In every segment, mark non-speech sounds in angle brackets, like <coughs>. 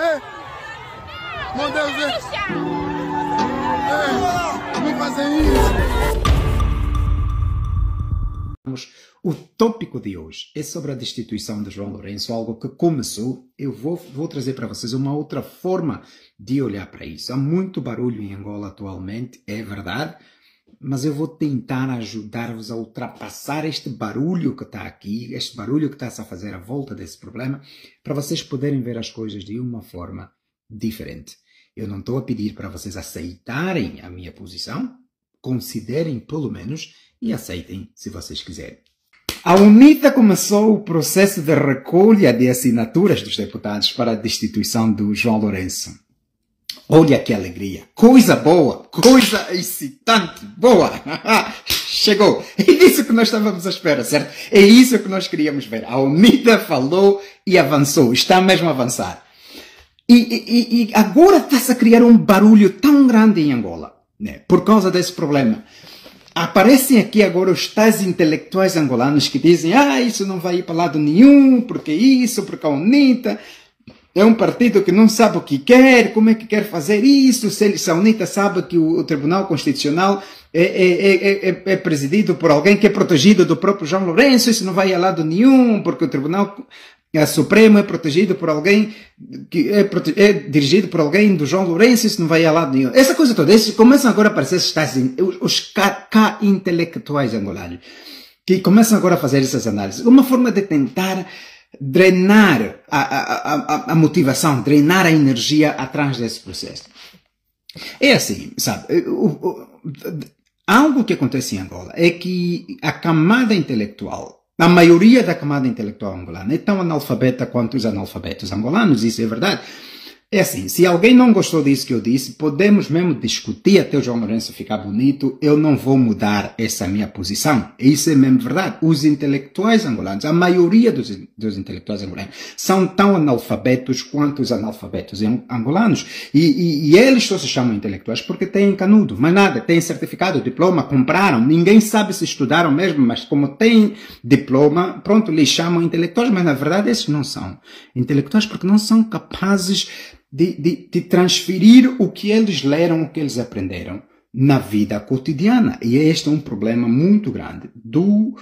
Ei! Meu Deus, ei! ei. Não isso! O tópico de hoje é sobre a destituição de João Lourenço, algo que começou. Eu vou, vou trazer para vocês uma outra forma de olhar para isso. Há muito barulho em Angola atualmente, é verdade mas eu vou tentar ajudar-vos a ultrapassar este barulho que está aqui, este barulho que está-se a fazer à volta desse problema, para vocês poderem ver as coisas de uma forma diferente. Eu não estou a pedir para vocês aceitarem a minha posição, considerem pelo menos e aceitem se vocês quiserem. A UNITA começou o processo de recolha de assinaturas dos deputados para a destituição do João Lourenço. Olha que alegria! Coisa boa! Coisa excitante! Boa! <laughs> Chegou! É isso que nós estávamos à espera, certo? É isso que nós queríamos ver. A Almida falou e avançou. Está mesmo a avançar. E, e, e agora está-se a criar um barulho tão grande em Angola, né? Por causa desse problema. Aparecem aqui agora os tais intelectuais angolanos que dizem ah, isso não vai ir para lado nenhum, porque isso, porque a UNITA, é um partido que não sabe o que quer, como é que quer fazer isso. Se a UNITA sabe que o, Tribunal Constitucional é, é, é, é, presidido por alguém que é protegido do próprio João Lourenço, isso não vai a lado nenhum, porque o Tribunal Supremo é protegido por alguém que é, dirigido por alguém do João Lourenço, isso não vai a lado nenhum. Essa coisa toda, esses, começam agora a aparecer esses tais, os, os k intelectuais angolanos, que começam agora a fazer essas análises. Uma forma de tentar drenar a, a, a, a motivação, drenar a energia atrás desse processo. É assim, sabe? O, o, algo que acontece em Angola é que a camada intelectual, a maioria da camada intelectual angolana é tão analfabeta quanto os analfabetos angolanos, isso é verdade. É assim, se alguém não gostou disso que eu disse, podemos mesmo discutir até o João Lourenço ficar bonito, eu não vou mudar essa minha posição. Isso é mesmo verdade. Os intelectuais angolanos, a maioria dos, dos intelectuais angolanos, são tão analfabetos quanto os analfabetos angolanos. E, e, e eles só se chamam intelectuais porque têm canudo, mas nada, têm certificado, diploma, compraram, ninguém sabe se estudaram mesmo, mas como têm diploma, pronto, lhes chamam intelectuais, mas na verdade esses não são intelectuais porque não são capazes de, de, de transferir o que eles leram, o que eles aprenderam na vida cotidiana. E este é um problema muito grande do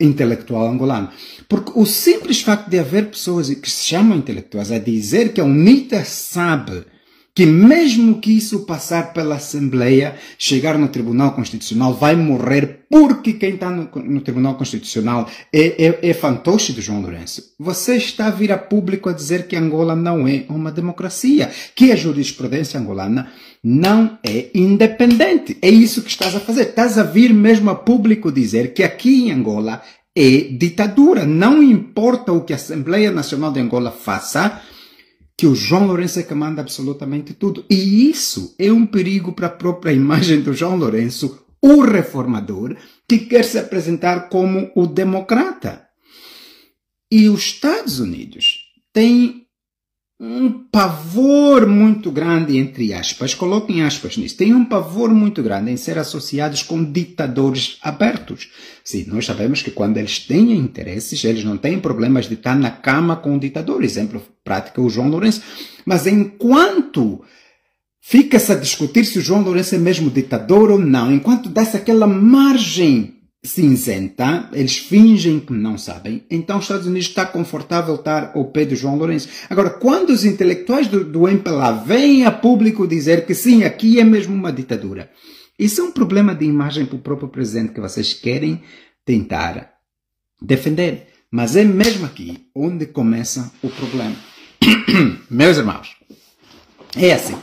intelectual angolano. Porque o simples facto de haver pessoas que se chamam intelectuais a dizer que a UNITA sabe que mesmo que isso passar pela Assembleia, chegar no Tribunal Constitucional, vai morrer porque quem está no, no, Tribunal Constitucional é, é, é fantoche do João Lourenço. Você está a vir a público a dizer que Angola não é uma democracia, que a jurisprudência angolana não é independente. É isso que estás a fazer. Estás a vir mesmo a público dizer que aqui em Angola é ditadura. Não importa o que a Assembleia Nacional de Angola faça, que o João Lourenço é que manda absolutamente tudo. E isso é um perigo para a própria imagem do João Lourenço, o reformador, que quer se apresentar como o democrata. E os Estados Unidos têm um pavor muito grande, entre aspas, coloquem aspas nisso, tem um pavor muito grande em ser associados com ditadores abertos. Sim, nós sabemos que quando eles têm interesses, eles não têm problemas de estar na cama com ditadores, exemplo prática é o João Lourenço. Mas enquanto fica-se a discutir se o João Lourenço é mesmo ditador ou não, enquanto dá-se aquela margem cinzenta, eles fingem que não sabem, então os Estados Unidos está confortável estar ao pé do João Lourenço. Agora, quando os intelectuais do, do MPLA vêm a público dizer que sim, aqui é mesmo uma ditadura, isso é um problema de imagem para o próprio presidente que vocês querem tentar defender. Mas é mesmo aqui onde começa o problema. <coughs> Meus irmãos, é assim.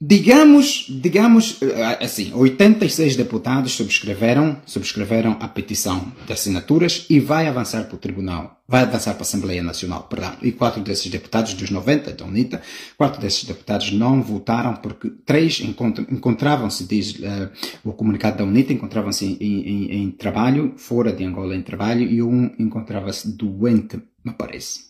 Digamos, digamos eh, assim, 86 deputados subscreveram, subscreveram a petição de assinaturas e vai avançar para o Tribunal, vai avançar para a Assembleia Nacional, perdão. E quatro desses deputados, dos 90 da UNITA, quatro desses deputados não votaram porque três encontravam-se, diz uh, o comunicado da UNITA, encontravam-se em, em, em trabalho, fora de Angola em trabalho, e um encontrava-se doente, me parece.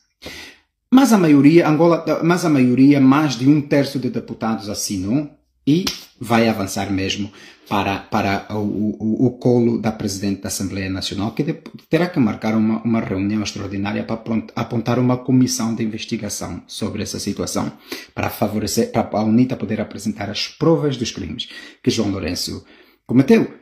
Mas a maioria, Angola, mas a maioria, mais de um terço de deputados assinou e vai avançar mesmo para, para o, o, o colo da Presidente da Assembleia Nacional, que terá que marcar uma, uma reunião extraordinária para apontar uma comissão de investigação sobre essa situação, para favorecer, para a UNITA poder apresentar as provas dos crimes que João Lourenço cometeu.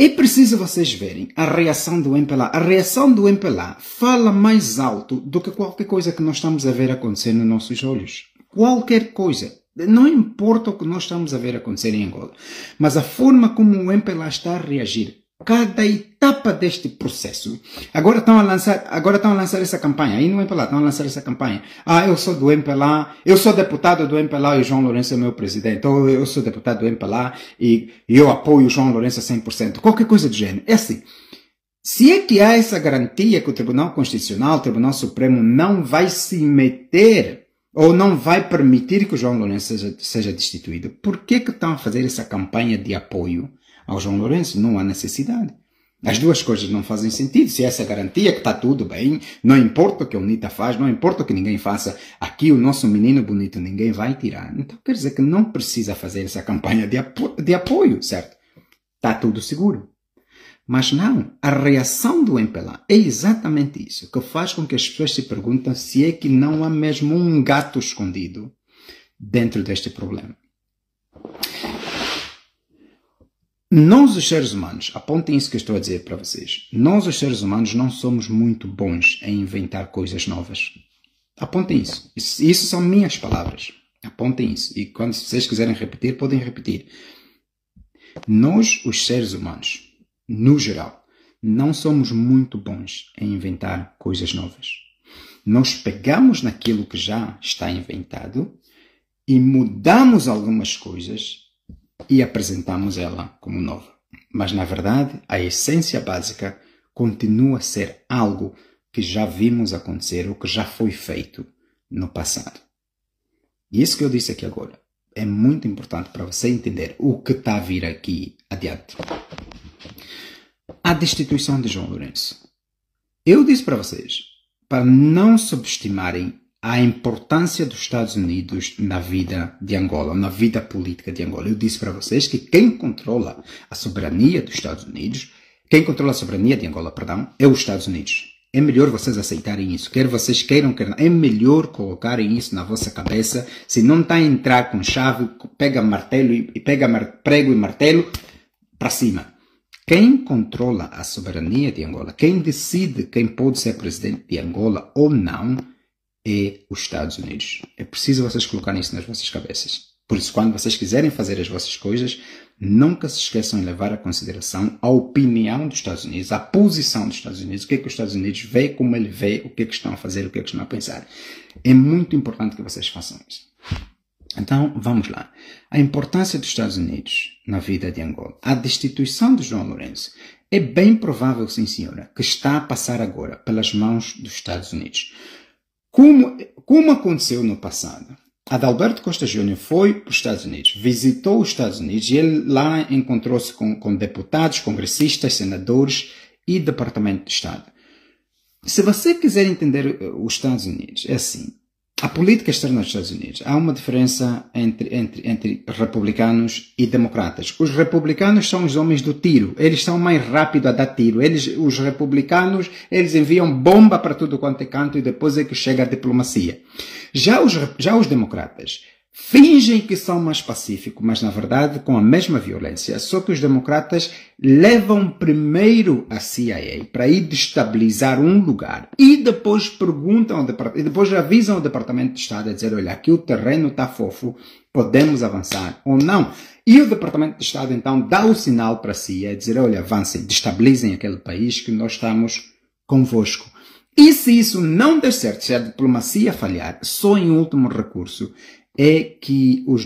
É preciso vocês verem a reação do MPLA. A reação do MPLA fala mais alto do que qualquer coisa que nós estamos a ver acontecer nos nossos olhos. Qualquer coisa. Não importa o que nós estamos a ver acontecer em Angola. Mas a forma como o MPLA está a reagir cada etapa deste processo. Agora estão a lançar, agora estão a lançar essa campanha. Aí no MPLA estão a lançar essa campanha. Ah, eu sou do MPLA, eu sou deputado do MPLA e o João Lourenço é meu presidente. Ou eu sou deputado do MPLA e, e eu apoio o João Lourenço a 100%. Qualquer coisa do gênero. É assim. Se é que há essa garantia que o Tribunal Constitucional, o Tribunal Supremo não vai se meter ou não vai permitir que o João Lourenço seja, seja destituído, por que que estão a fazer essa campanha de apoio? ao João Lourenço, não há necessidade. As duas coisas não fazem sentido. Se essa garantia que está tudo bem, não importa o que a UNITA faz, não importa o que ninguém faça, aqui o nosso menino bonito ninguém vai tirar. Então quer dizer que não precisa fazer essa campanha de, apo de apoio, certo? Está tudo seguro. Mas não, a reação do MPLA é exatamente isso, que faz com que as pessoas se perguntem se é que não há mesmo um gato escondido dentro deste problema. Nós, os seres humanos, apontem isso que eu estou a dizer para vocês. Nós, os seres humanos, não somos muito bons em inventar coisas novas. Apontem isso. Isso, isso são minhas palavras. Apontem isso. E quando vocês quiserem repetir, podem repetir. Nós, os seres humanos, no geral, não somos muito bons em inventar coisas novas. Nós pegamos naquilo que já está inventado e mudamos algumas coisas e apresentamos ela como nova. Mas na verdade, a essência básica continua a ser algo que já vimos acontecer ou que já foi feito no passado. E isso que eu disse aqui agora é muito importante para você entender o que está a vir aqui adiante. A destituição de João Lourenço. Eu disse para vocês para não subestimarem a importância dos Estados Unidos na vida de Angola, na vida política de Angola. Eu disse para vocês que quem controla a soberania dos Estados Unidos, quem controla a soberania de Angola, perdão, é os Estados Unidos. É melhor vocês aceitarem isso, quer vocês queiram, quer não. É melhor colocarem isso na vossa cabeça. Se não está a entrar com chave, pega martelo e pega prego e martelo para cima. Quem controla a soberania de Angola, quem decide quem pode ser presidente de Angola ou não, é os Estados Unidos. É preciso vocês colocarem isso nas vossas cabeças. Por isso, quando vocês quiserem fazer as vossas coisas, nunca se esqueçam de levar a consideração a opinião dos Estados Unidos, a posição dos Estados Unidos, o que é que os Estados Unidos vê, como ele vê, o que é que estão a fazer, o que é que estão a pensar. É muito importante que vocês façam isso. Então, vamos lá. A importância dos Estados Unidos na vida de Angola. A destituição de João Lourenço é bem provável, sim senhora, que está a passar agora pelas mãos dos Estados Unidos. Como, como aconteceu no passado. Adalberto Costa Júnior foi para os Estados Unidos, visitou os Estados Unidos e ele lá encontrou-se com, com deputados, congressistas, senadores e Departamento de Estado. Se você quiser entender eh, os Estados Unidos, é assim: a política externa dos Estados Unidos. Há uma diferença entre, entre, entre republicanos e democratas. Os republicanos são os homens do tiro. Eles são mais rápidos a dar tiro. Eles, os republicanos, eles enviam bomba para tudo quanto é canto e depois é que chega a diplomacia. Já os, já os democratas fingem que são mais pacíficos, mas na verdade com a mesma violência. Só que os democratas levam primeiro a CIA para ir destabilizar um lugar e depois perguntam e depois avisam o Departamento de Estado a dizer, olha, aqui o terreno está fofo, podemos avançar ou não. E o Departamento de Estado então dá o sinal para a CIA a dizer, olha, avancem, destabilizem aquele país que nós estamos convosco. E se isso não der certo, se a diplomacia falhar, só em último recurso é que os,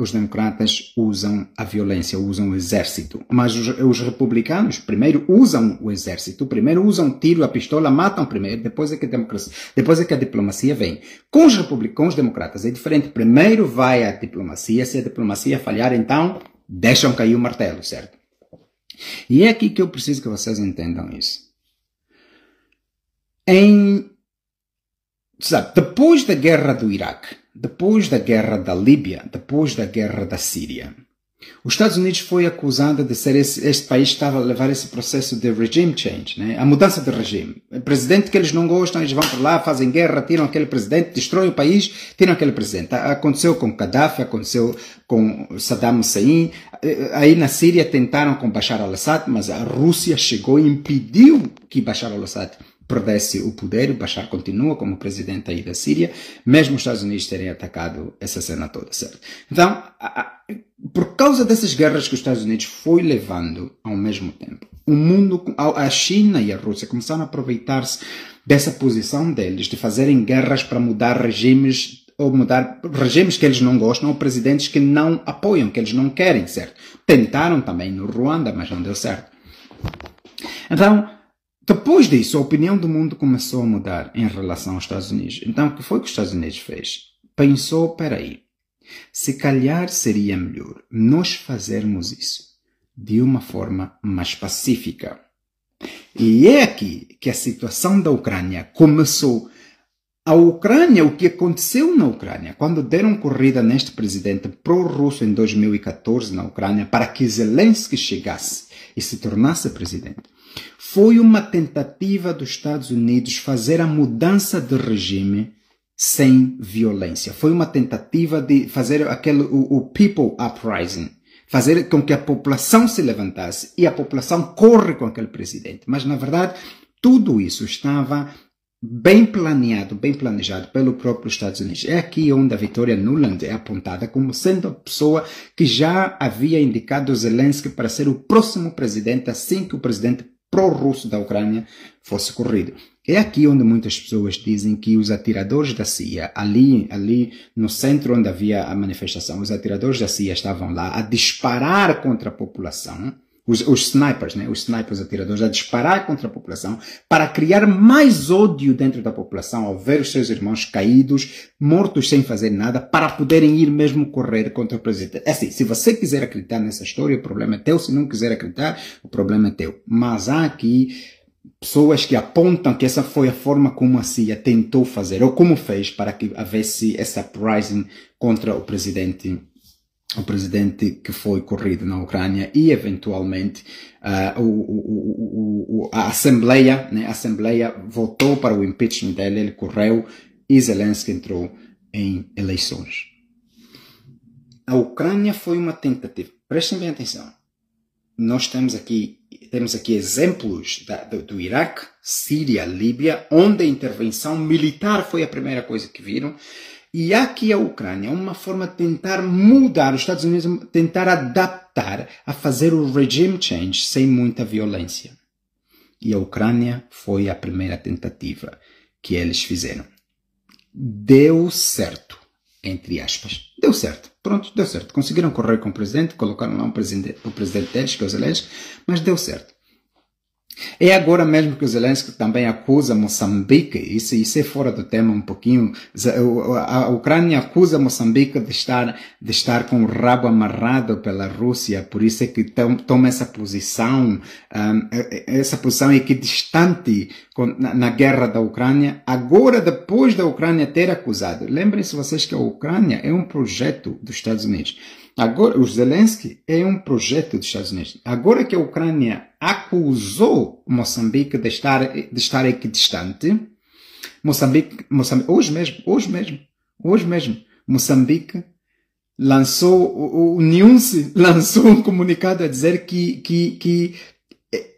os democratas usam a violência, usam o exército. Mas os, os, republicanos primeiro usam o exército, primeiro usam tiro, a pistola, matam primeiro, depois é que a democracia, depois é que a diplomacia vem. Com os republicanos, democratas é diferente. Primeiro vai a diplomacia, se a diplomacia falhar, então deixam cair o martelo, certo? E é aqui que eu preciso que vocês entendam isso. Em, sabe, depois da guerra do Iraque, depois da guerra da Líbia, depois da guerra da Síria, os Estados Unidos foi acusado de ser esse, este país estava a levar esse processo de regime change, né? a mudança de regime. O presidente que eles não gostam, eles vão para lá, fazem guerra, tiram aquele presidente, destroem o país, tiram aquele presidente. Aconteceu com Gaddafi, aconteceu com Saddam Hussein. Aí na Síria tentaram com Bashar al-Assad, mas a Rússia chegou e impediu que Bashar al-Assad perdesse o poder, o Bashar continua como presidente aí da Síria, mesmo os Estados Unidos terem atacado essa cena toda, certo? Então, a, a, por causa dessas guerras que os Estados Unidos foi levando ao mesmo tempo, o mundo, a, a China e a Rússia começaram a aproveitar-se dessa posição deles de fazerem guerras para mudar regimes ou mudar regimes que eles não gostam ou presidentes que não apoiam, que eles não querem, certo? Tentaram também no Ruanda, mas não deu certo. Então, depois disso, a opinião do mundo começou a mudar em relação aos Estados Unidos. Então, o que foi que os Estados Unidos fez? Pensou, peraí, se calhar seria melhor nós fazermos isso de uma forma mais pacífica. E é aqui que a situação da Ucrânia começou. A Ucrânia, o que aconteceu na Ucrânia, quando deram corrida neste presidente pró-russo em 2014 na Ucrânia para que Zelensky chegasse e se tornasse presidente, foi uma tentativa dos Estados Unidos fazer a mudança de regime sem violência. Foi uma tentativa de fazer aquele, o, o People Uprising fazer com que a população se levantasse e a população corre com aquele presidente. Mas, na verdade, tudo isso estava bem planeado, bem planejado pelo próprio Estados Unidos. É aqui onde a Vitória Nuland é apontada como sendo a pessoa que já havia indicado Zelensky para ser o próximo presidente assim que o presidente pró-russo da Ucrânia fosse corrido. É aqui onde muitas pessoas dizem que os atiradores da CIA, ali, ali no centro onde havia a manifestação, os atiradores da CIA estavam lá a disparar contra a população os, os snipers, né? os snipers atiradores, a disparar contra a população para criar mais ódio dentro da população ao ver os seus irmãos caídos, mortos sem fazer nada, para poderem ir mesmo correr contra o presidente. É assim, se você quiser acreditar nessa história, o problema é teu. Se não quiser acreditar, o problema é teu. Mas há aqui pessoas que apontam que essa foi a forma como a CIA tentou fazer, ou como fez para que houvesse essa uprising contra o presidente o presidente que foi corrido na Ucrânia e eventualmente uh, o, o, o, a Assembleia, né, a Assembleia votou para o impeachment dele, ele correu e Zelensky entrou em eleições. A Ucrânia foi uma tentativa. Prestem bem atenção. Nós temos aqui temos aqui exemplos da, do, do, Iraque, Síria, Líbia, onde a intervenção militar foi a primeira coisa que viram. E aqui a Ucrânia é uma forma de tentar mudar, os Estados Unidos tentar adaptar a fazer o regime change sem muita violência. E a Ucrânia foi a primeira tentativa que eles fizeram. Deu certo, entre aspas. Deu certo. Pronto, deu certo. Conseguiram correr com o presidente, colocaram lá um presidente, o presidente deles, que é o Zelensky, mas deu certo. É agora mesmo que o Zelensky também acusa Moçambique, isso, isso é fora do tema um pouquinho. A Ucrânia acusa Moçambique de estar, de estar com o rabo amarrado pela Rússia, por isso é que toma essa posição, um, é, é, essa posição equidistante na guerra da Ucrânia, agora depois da Ucrânia ter acusado. Lembrem-se vocês que a Ucrânia é um projeto dos Estados Unidos. Agora, o Zelensky é um projeto dos Estados Unidos. Agora que a Ucrânia acusou Moçambique de estar, de estar equidistante, Moçambique, Moçambique, hoje mesmo, hoje mesmo, hoje mesmo, Moçambique lançou, o, o Niunce <laughs> lançou um comunicado a dizer que, que, que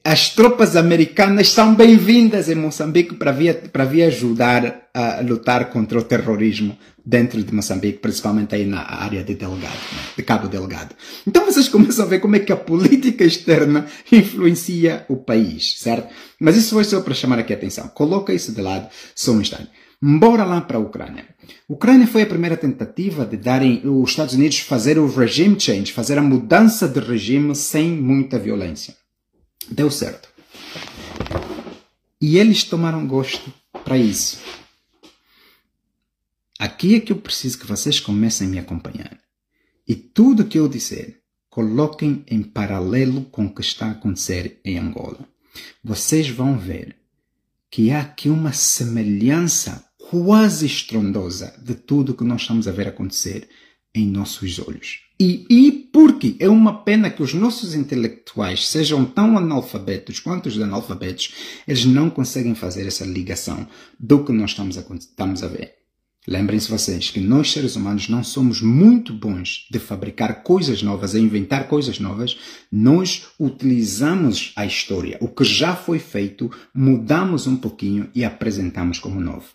as tropas americanas são bem-vindas em Moçambique para vir, para vir ajudar a lutar contra o terrorismo dentro de Moçambique, principalmente aí na área de delegado, né, de Cabo Delgado. Então vocês <laughs> começam a ver como é que a política externa influencia o país, certo? Mas isso foi só para chamar aqui a atenção. Coloca isso de lado só um instante. Bora lá para a Ucrânia. A Ucrânia foi a primeira tentativa de darem os Estados Unidos fazer o regime change, fazer a mudança de regime sem muita violência. Deu certo. E eles tomaram gosto para isso. Aqui é que eu preciso que vocês comecem a me acompanhar. E tudo que eu disser, coloquem em paralelo com o que está a acontecer em Angola. Vocês vão ver que há aqui uma semelhança quase estrondosa de tudo que nós estamos a ver acontecer em nossos olhos. E é uma pena que os nossos intelectuais sejam tão analfabetos quanto os analfabetos, eles não conseguem fazer essa ligação do que nós estamos a, estamos a ver. Lembrem-se vocês que nós seres humanos não somos muito bons de fabricar coisas novas, a inventar coisas novas. Nós utilizamos a história, o que já foi feito, mudamos um pouquinho e apresentamos como novo.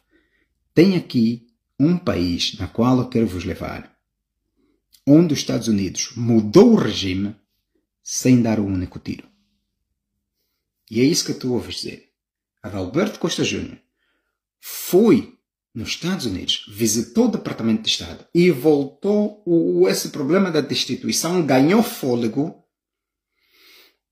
Tem aqui um país na qual eu quero vos levar onde os Estados Unidos mudou o regime sem dar um único tiro. E é isso que tu ouves dizer. Adalberto Costa Júnior foi nos Estados Unidos, visitou o Departamento de Estado e voltou o, esse problema da destituição, ganhou fôlego,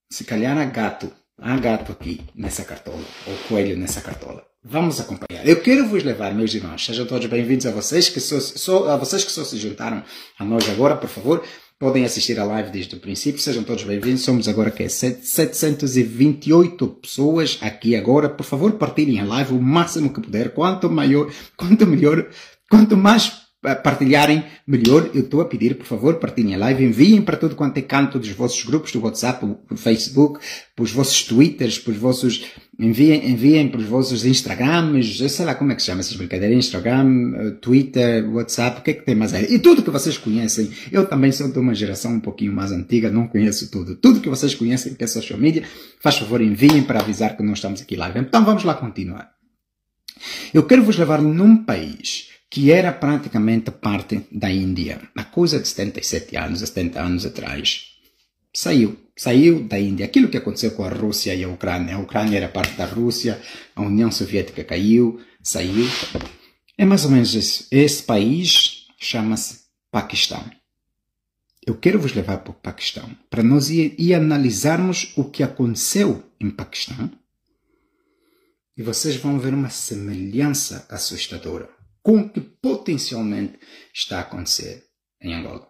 se calhar a gato, Há gato aqui nessa cartola, ou coelho nessa cartola. Vamos acompanhar. Eu quero vos levar, meus irmãos. Sejam todos bem-vindos a vocês que só, só, a vocês que só se juntaram a nós agora, por favor. Podem assistir a live desde o princípio. Sejam todos bem-vindos. Somos agora que 728 pessoas aqui agora. Por favor, partilhem a live o máximo que puder. Quanto maior, quanto melhor, quanto mais partilharem, melhor, eu estou a pedir, por favor, partilhem a live, enviem para tudo quanto é canto dos vossos grupos do WhatsApp, do Facebook, para os vossos Twitters, para os vossos, enviem, enviem para os vossos Instagrams, sei lá como é que se chama essas brincadeiras, Instagram, eh, Twitter, WhatsApp, o que é que tem mais aí? E tudo que vocês conhecem, eu também sou de uma geração um pouquinho mais antiga, não conheço tudo. Tudo que vocês conhecem que é social media, faz favor, enviem para avisar que não estamos aqui live. Então vamos lá continuar. Eu quero vos levar num país que era praticamente parte da Índia. A coisa de 77 anos, 70 anos atrás, saiu. Saiu da Índia. Aquilo que aconteceu com a Rússia e a Ucrânia. A Ucrânia era parte da Rússia, a União Soviética caiu, saiu. É mais ou menos isso. Esse país chama-se Paquistão. Eu quero vos levar para o Paquistão, para nós ir, ir analisarmos o que aconteceu em Paquistão. E vocês vão ver uma semelhança assustadora com o que potencialmente está a acontecer em Angola.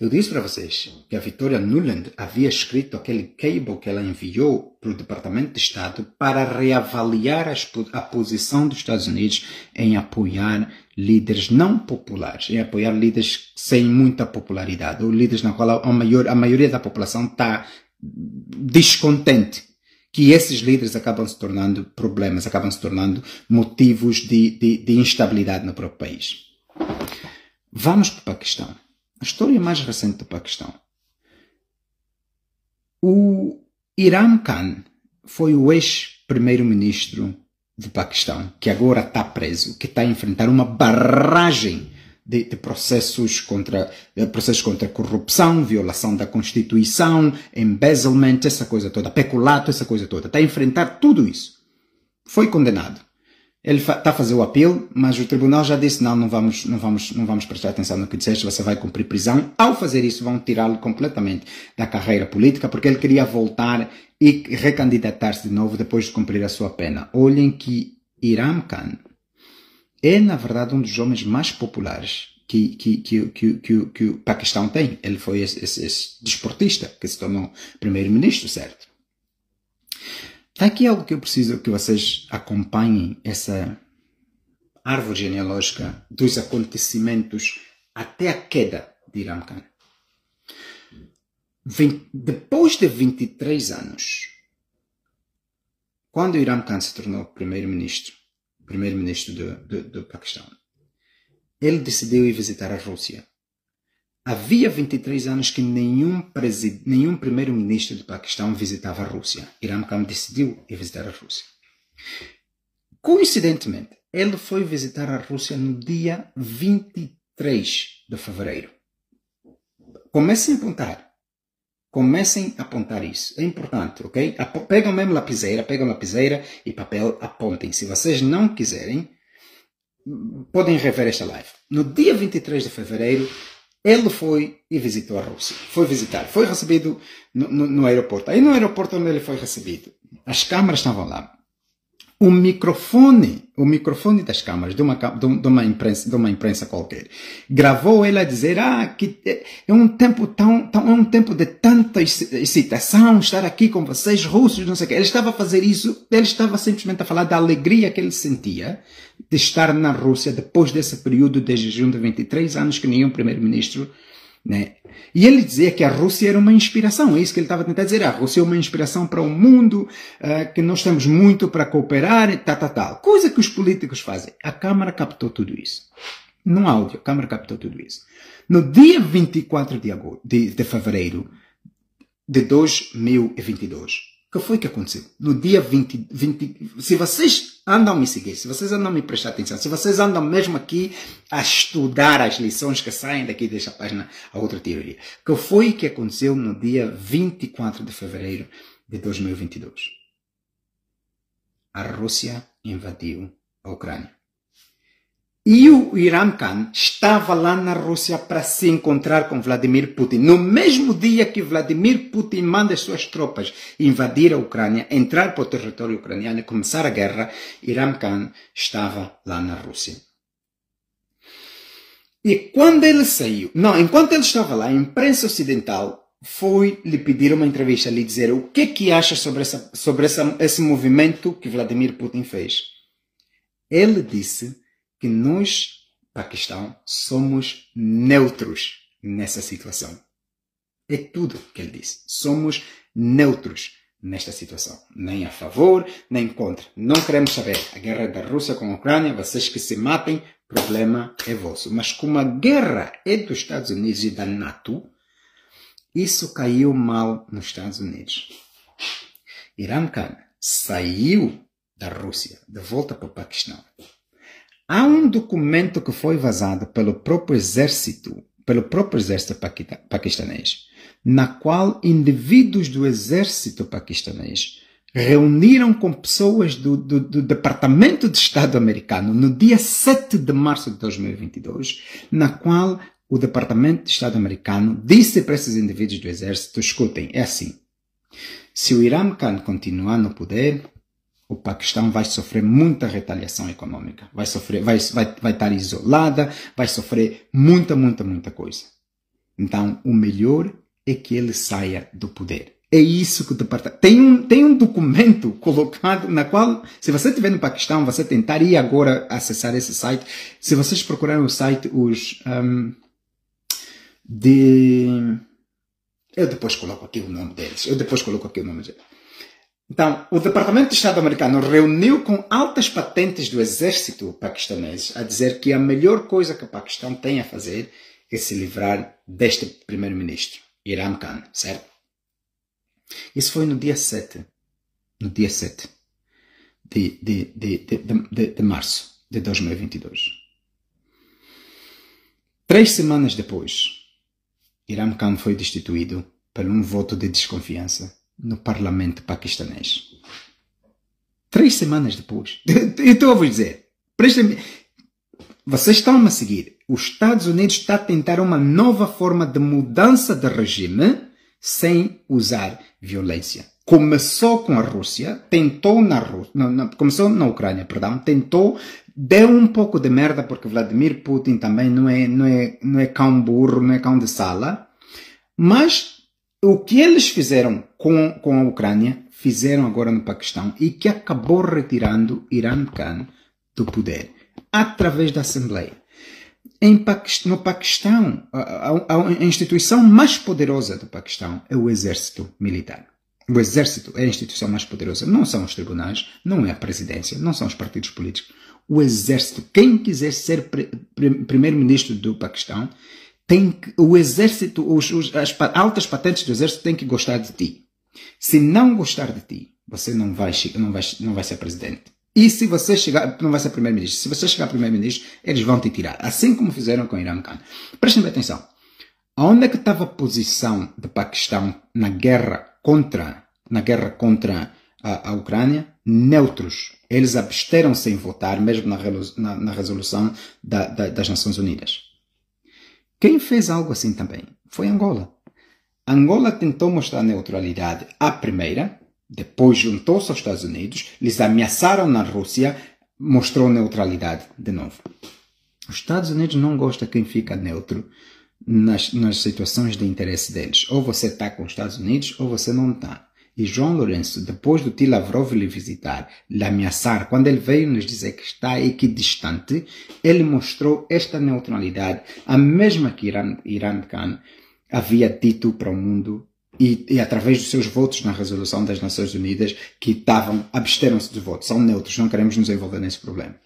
Eu disse para vocês que a Victoria Nuland havia escrito aquele cable que ela enviou para o Departamento de Estado para reavaliar a posição dos Estados Unidos em apoiar líderes não populares, em apoiar líderes sem muita popularidade, ou líderes na qual a, maior, a maioria da população está descontente que esses líderes acabam se tornando problemas, acabam se tornando motivos de, de, de instabilidade no próprio país. Vamos para o Paquistão. A história mais recente do Paquistão. O Iram Khan foi o ex-primeiro-ministro do Paquistão, que agora está preso, que está a enfrentar uma barragem de, de processos contra de processos contra corrupção, violação da Constituição, embezzlement, essa coisa toda, peculato, essa coisa toda. Está a enfrentar tudo isso. Foi condenado. Ele está a fazer o apelo, mas o tribunal já disse não, não vamos, não vamos, não vamos prestar atenção no que disseste, você vai cumprir prisão. Ao fazer isso, vão tirá-lo completamente da carreira política, porque ele queria voltar e recandidatar-se de novo depois de cumprir a sua pena. Olhem que Iram Khan é, na verdade, um dos homens mais populares que, que, que, que, que, que o Paquistão tem. Ele foi esse, esse, esse desportista que se tornou primeiro-ministro, certo? Está aqui algo que eu preciso que vocês acompanhem essa árvore genealógica dos acontecimentos até a queda de Irã Khan. Depois de 23 anos, quando Irã Khan se tornou primeiro-ministro, primeiro-ministro do, do, do Paquistão. Ele decidiu ir visitar a Rússia. Havia 23 anos que nenhum, nenhum primeiro-ministro do Paquistão visitava a Rússia. Iram Khan decidiu ir visitar a Rússia. Coincidentemente, ele foi visitar a Rússia no dia 23 de fevereiro. Comecem a apontar. Comecem a apontar isso. É importante, ok? Pegam mesmo lapiseira, pegam lapiseira e papel, apontem. Se vocês não quiserem, podem rever esta live. No dia 23 de fevereiro, ele foi e visitou a Rússia. Foi visitar. Foi recebido no, no, no aeroporto. Aí no aeroporto onde ele foi recebido, as câmaras estavam lá o microfone, o microfone das câmaras de uma, de uma, imprensa, de uma imprensa qualquer, gravou ele a dizer, ah, que é, é um tempo tão, tão, é um tempo de tanta excitação estar aqui com vocês, russos, não sei o que Ele estava a fazer isso, ele estava simplesmente a falar da alegria que ele sentia de estar na Rússia depois desse período de jejum de 23 anos que nenhum primeiro-ministro né? E ele dizia que a Rússia era uma inspiração, é isso que ele estava tentando dizer. A Rússia é uma inspiração para o mundo, uh, que nós temos muito para cooperar, tal, tal, tal. Coisa que os políticos fazem. A Câmara captou tudo isso. Num áudio, a Câmara captou tudo isso. No dia 24 de, agosto, de, de fevereiro de 2022, que foi que aconteceu? No dia 20, 20 se vocês andam me seguir, se vocês andam me prestar atenção, se vocês andam mesmo aqui a estudar as lições que saem daqui desta página a outra teoria, que foi o que aconteceu no dia 24 de fevereiro de 2022. A Rússia invadiu a Ucrânia. E o Iram Khan estava lá na Rússia para se encontrar com Vladimir Putin. No mesmo dia que Vladimir Putin manda as suas tropas invadir a Ucrânia, entrar para o território ucraniano e começar a guerra, Iram Khan estava lá na Rússia. E quando ele saiu, não, enquanto ele estava lá, a imprensa ocidental foi lhe pedir uma entrevista, lhe dizer o que é que acha sobre, essa, sobre essa, esse movimento que Vladimir Putin fez. Ele disse que nós, Paquistão, somos neutros nessa situação. É tudo que ele disse. Somos neutros nesta situação. Nem a favor, nem contra. Não queremos saber. A guerra da Rússia com a Ucrânia, vocês que se matem, problema é vosso. Mas como a guerra é dos Estados Unidos e da NATO, isso caiu mal nos Estados Unidos. Irã Khan saiu da Rússia de volta para o Paquistão. Há um documento que foi vazado pelo próprio exército, pelo próprio exército paquistanês, na qual indivíduos do exército paquistanês reuniram com pessoas do, do, do, Departamento de Estado americano no dia 7 de março de 2022, na qual o Departamento de Estado americano disse para esses indivíduos do exército, escutem, é assim, se o Irã Khan continuar no poder, o Paquistão vai sofrer muita retaliação econômica, vai sofrer, vai, vai, vai estar isolada, vai sofrer muita, muita, muita coisa. Então, o melhor é que ele saia do poder. É isso que o departamento. Tem um, tem um documento <laughs> colocado na qual, se você estiver no Paquistão, você tentaria agora acessar esse site. Se vocês procurarem o site, os. Um, de. Eu depois coloco aqui o nome deles. Eu depois coloco aqui o nome deles. Então, o Departamento de Estado americano reuniu com altas patentes do exército paquistanês a dizer que a melhor coisa que o Paquistão tem a fazer é se livrar deste primeiro-ministro, Iram Khan, certo? Isso foi no dia 7, no dia 7 de, de, de, de, de março de 2022. Três semanas depois, Iram Khan foi destituído por um voto de desconfiança no parlamento paquistanês. Três semanas depois. <laughs> Eu estou a vos dizer. Prestem, vocês estão -me a seguir. Os Estados Unidos está a tentar uma nova forma de mudança de regime sem usar violência. Começou com a Rússia, tentou na Rússia, não, não, começou na Ucrânia, perdão, tentou, deu um pouco de merda porque Vladimir Putin também não é, não é, não é cão burro, não é cão de sala, mas o que eles fizeram com, com a Ucrânia, fizeram agora no Paquistão e que acabou retirando Irã Khan do poder através da Assembleia. no Paquistão, a, a, a, instituição mais poderosa do Paquistão é o Exército Militar. O Exército é a instituição mais poderosa. Não são os tribunais, não é a presidência, não são os partidos políticos. O Exército, quem quiser ser primeiro-ministro do Paquistão, tem que, o exército, os, os, as altas patentes do exército têm que gostar de ti. Se não gostar de ti, você não vai, não vai, não vai ser presidente. E se você chegar, não vai ser primeiro-ministro. Se você chegar primeiro-ministro, eles vão te tirar. Assim como fizeram com o Irã Khan. Prestem bem atenção. Onde é que estava a posição do Paquistão na guerra contra, na guerra contra a, a Ucrânia? Neutros. Eles absteram-se em votar, mesmo na, na, na resolução da, da, das Nações Unidas. Quem fez algo assim também foi Angola. Angola tentou mostrar neutralidade à primeira, depois juntou-se aos Estados Unidos, eles ameaçaram na Rússia, mostrou neutralidade de novo. Os Estados Unidos não gosta quem fica neutro nas, nas situações de interesse deles. Ou você está com os Estados Unidos ou você não está. E João Lourenço, depois do tio Lavrov lhe visitar, lhe ameaçar, quando ele veio nos dizer que está equidistante, ele mostrou esta neutralidade, a mesma que Irã de Khan havia dito para o mundo e, e, através dos seus votos na resolução das Nações Unidas que estavam, absteram-se dos votos, são neutros, não queremos nos envolver nesse problema.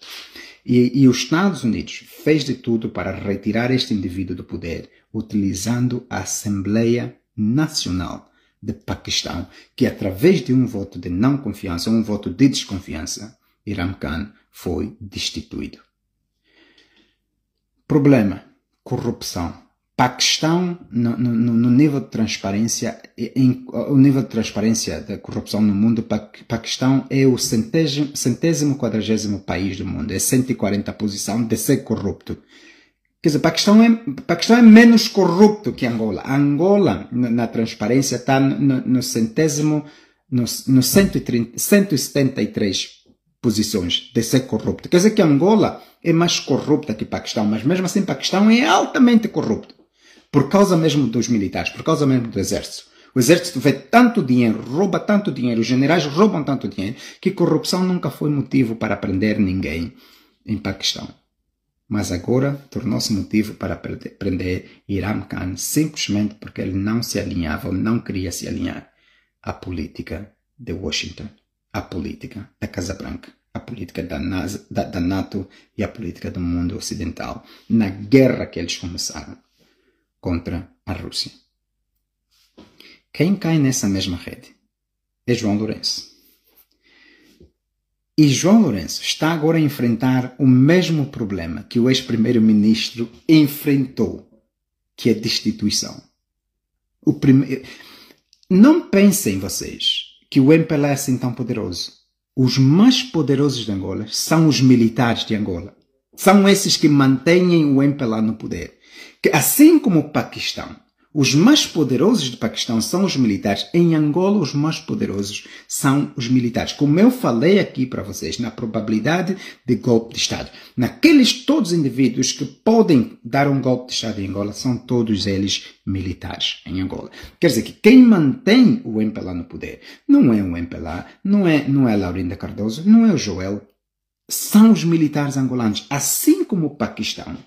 E, e, os Estados Unidos fez de tudo para retirar este indivíduo do poder, utilizando a Assembleia Nacional de Paquistão, que através de um voto de não confiança, um voto de desconfiança, Iram Khan foi destituído. Problema: corrupção. Paquistão, no, no, no nível de transparência, em, o nível de transparência da corrupção no mundo, Paquistão é o centésimo, centésimo quadragésimo país do mundo, é 140 a posição de ser corrupto. Quer dizer, Paquistão é, Paquistão é menos corrupto que Angola. Angola, na transparência, está no, no centésimo, no, no 130, 173 posições de ser corrupto. Quer dizer que Angola é mais corrupta que Paquistão, mas mesmo assim Paquistão é altamente corrupto. Por causa mesmo dos militares, por causa mesmo do exército. O exército vê tanto dinheiro, rouba tanto dinheiro, os generais roubam tanto dinheiro, que corrupção nunca foi motivo para prender ninguém em Paquistão mas agora tornou-se motivo para prender Iram Khan simplesmente porque ele não se alinhava ou não queria se alinhar à política de Washington, à política da Casa Branca, à política da, NASA, da, da NATO e à política do mundo ocidental, na guerra que eles começaram contra a Rússia. Quem cai nessa mesma rede é João Lourenço. E João Lourenço está agora a enfrentar o mesmo problema que o ex-primeiro-ministro enfrentou, que é a destituição. O primeiro... Não pensem vocês que o MPLA é assim tão poderoso. Os mais poderosos de Angola são os militares de Angola. São esses que mantêm o MPLA no poder. Que, assim como o Paquistão, os mais poderosos do Paquistão são os militares. Em Angola, os mais poderosos são os militares. Como eu falei aqui para vocês, na probabilidade de golpe de Estado. Naqueles todos os indivíduos que podem dar um golpe de Estado em Angola, são todos eles militares em Angola. Quer dizer que quem mantém o MPLA no poder não é o MPLA, não é, não é Laurinda Cardoso, não é o Joel. São os militares angolanos, assim como o Paquistão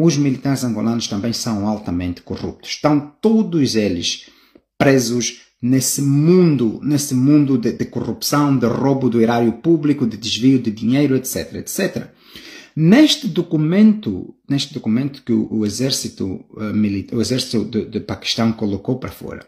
os militares angolanos também são altamente corruptos. Estão todos eles presos nesse mundo, nesse mundo de, de, corrupção, de roubo do erário público, de desvio de dinheiro, etc, etc. Neste documento, neste documento que o, o exército, uh, o exército de, de Paquistão colocou para fora,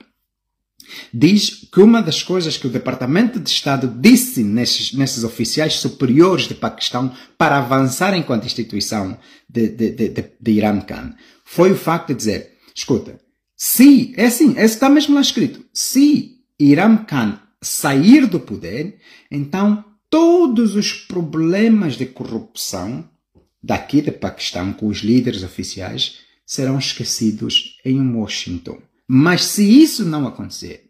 Diz que uma das coisas que o Departamento de Estado disse nesses, nesses oficiais superiores de Paquistão para avançar enquanto instituição de, de, de, de, de Iran Khan foi o facto de dizer: escuta, se, é assim, é, está mesmo lá escrito, se Iran Khan sair do poder, então todos os problemas de corrupção daqui de Paquistão com os líderes oficiais serão esquecidos em Washington. Mas se isso não acontecer,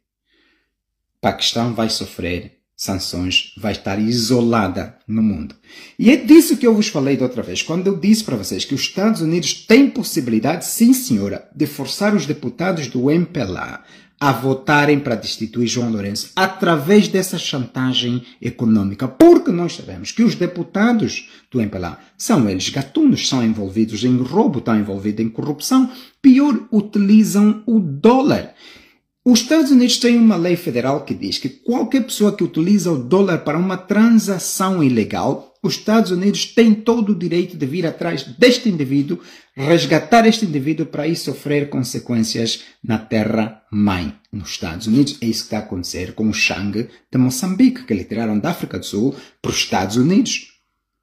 Paquistão vai sofrer sanções, vai estar isolada no mundo. E é disso que eu vos falei da outra vez, quando eu disse para vocês que os Estados Unidos têm possibilidade, sim senhora, de forçar os deputados do MPLA a votarem para destituir João Lourenço através dessa chantagem econômica, porque nós sabemos que os deputados do MPLA são eles gatunos, são envolvidos em roubo, estão envolvidos em corrupção, pior, utilizam o dólar. Os Estados Unidos têm uma lei federal que diz que qualquer pessoa que utiliza o dólar para uma transação ilegal os Estados Unidos têm todo o direito de vir atrás deste indivíduo, resgatar este indivíduo para ir sofrer consequências na terra-mãe. Nos Estados Unidos, é isso que está a acontecer com o Shang de Moçambique, que ele tiraram da África do Sul para os Estados Unidos.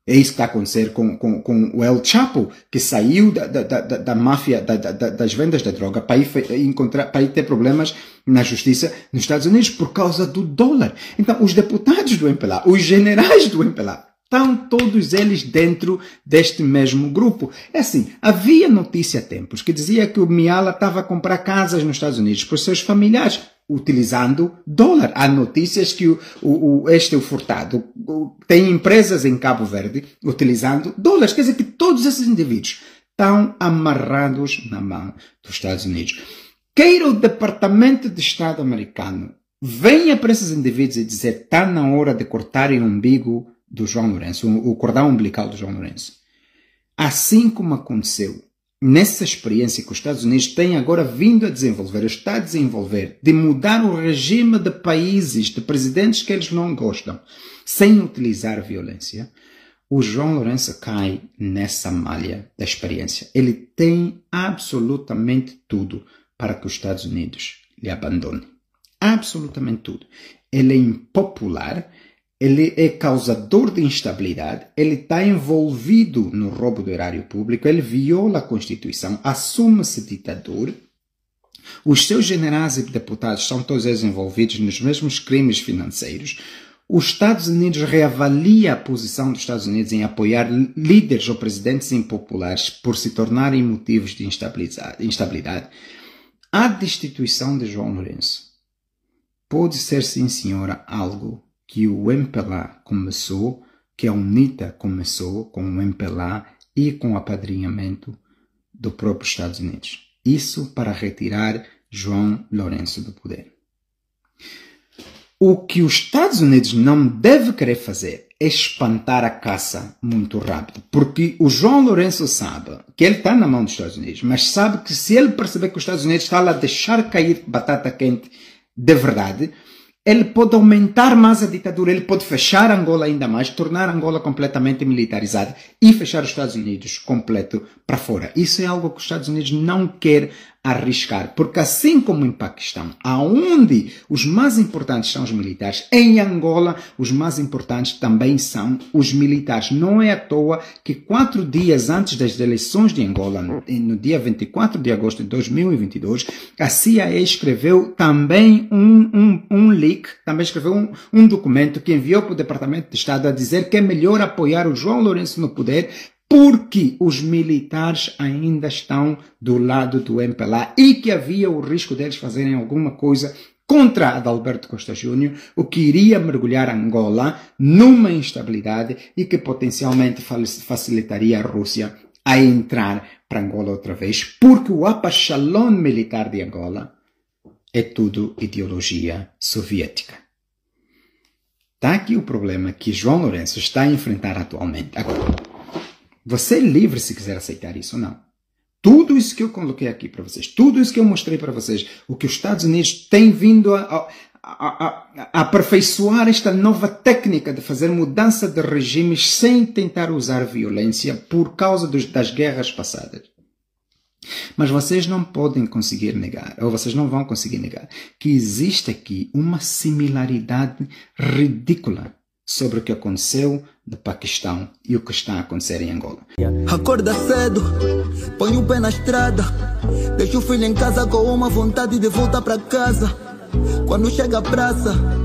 É isso que está a acontecer com, com, com o El Chapo, que saiu da, da, da, da máfia da, da, das vendas da droga para ir, encontrar, para ir ter problemas na justiça nos Estados Unidos por causa do dólar. Então, os deputados do MPLA, os generais do MPLA, estão todos eles dentro deste mesmo grupo. É assim, havia notícia há tempos que dizia que o Miala estava a comprar casas nos Estados Unidos para os seus familiares, utilizando dólar. Há notícias que o, o, o este o Furtado o, tem empresas em Cabo Verde utilizando dólares. Quer dizer que todos esses indivíduos estão amarrados na mão dos Estados Unidos. Queira o Departamento de Estado americano venha para esses indivíduos e dizer está na hora de cortarem o umbigo do João Lourenço, o cordão umbilical do João Lourenço. Assim como aconteceu nessa experiência que os Estados Unidos têm agora vindo a desenvolver, está a desenvolver, de mudar o regime de países, de presidentes que eles não gostam, sem utilizar violência, o João Lourenço cai nessa malha da experiência. Ele tem absolutamente tudo para que os Estados Unidos lhe abandone. Absolutamente tudo. Ele é impopular, ele é causador de instabilidade, ele está envolvido no roubo do erário público, ele viola a Constituição, assume-se ditador. Os seus generais e deputados estão todos eles envolvidos nos mesmos crimes financeiros. Os Estados Unidos reavalia a posição dos Estados Unidos em apoiar líderes ou presidentes impopulares por se tornarem motivos de instabilidade. A destituição de João Lourenço pode ser, sim, senhora, algo que o MPLA começou, que a UNITA começou com o MPLA e com o apadrinhamento do próprio Estados Unidos. Isso para retirar João Lourenço do poder. O que os Estados Unidos não deve querer fazer é espantar a caça muito rápido, porque o João Lourenço sabe que ele está na mão dos Estados Unidos, mas sabe que se ele perceber que os Estados Unidos está lá a deixar cair batata quente de verdade, ele pode aumentar mais a ditadura, ele pode fechar Angola ainda mais, tornar Angola completamente militarizada e fechar os Estados Unidos completo para fora. Isso é algo que os Estados Unidos não quer arriscar, porque assim como em Paquistão, aonde os mais importantes são os militares, em Angola os mais importantes também são os militares. Não é à toa que quatro dias antes das eleições de Angola, no dia 24 de agosto de 2022, a CIA escreveu também um, um, um leak, também escreveu um, um documento que enviou para o Departamento de Estado a dizer que é melhor apoiar o João Lourenço no poder porque os militares ainda estão do lado do MPLA e que havia o risco deles fazerem alguma coisa contra Adalberto Costa Júnior, o que iria mergulhar Angola numa instabilidade e que potencialmente facilitaria a Rússia a entrar para Angola outra vez, porque o apachalão militar de Angola é tudo ideologia soviética. Está aqui o problema que João Lourenço está a enfrentar atualmente. Agora. Você é livre se quiser aceitar isso ou não. Tudo isso que eu coloquei aqui para vocês, tudo isso que eu mostrei para vocês, o que os Estados Unidos têm vindo a, a, a, a, aperfeiçoar esta nova técnica de fazer mudança de regimes sem tentar usar violência por causa dos, das guerras passadas. Mas vocês não podem conseguir negar, ou vocês não vão conseguir negar, que existe aqui uma similaridade ridícula sobre o que aconteceu no Paquistão e o que está a acontecer em Angola. Acorda cedo, põe o pé na estrada, deixa o filho em casa com uma vontade de voltar para casa. Quando chega a praça,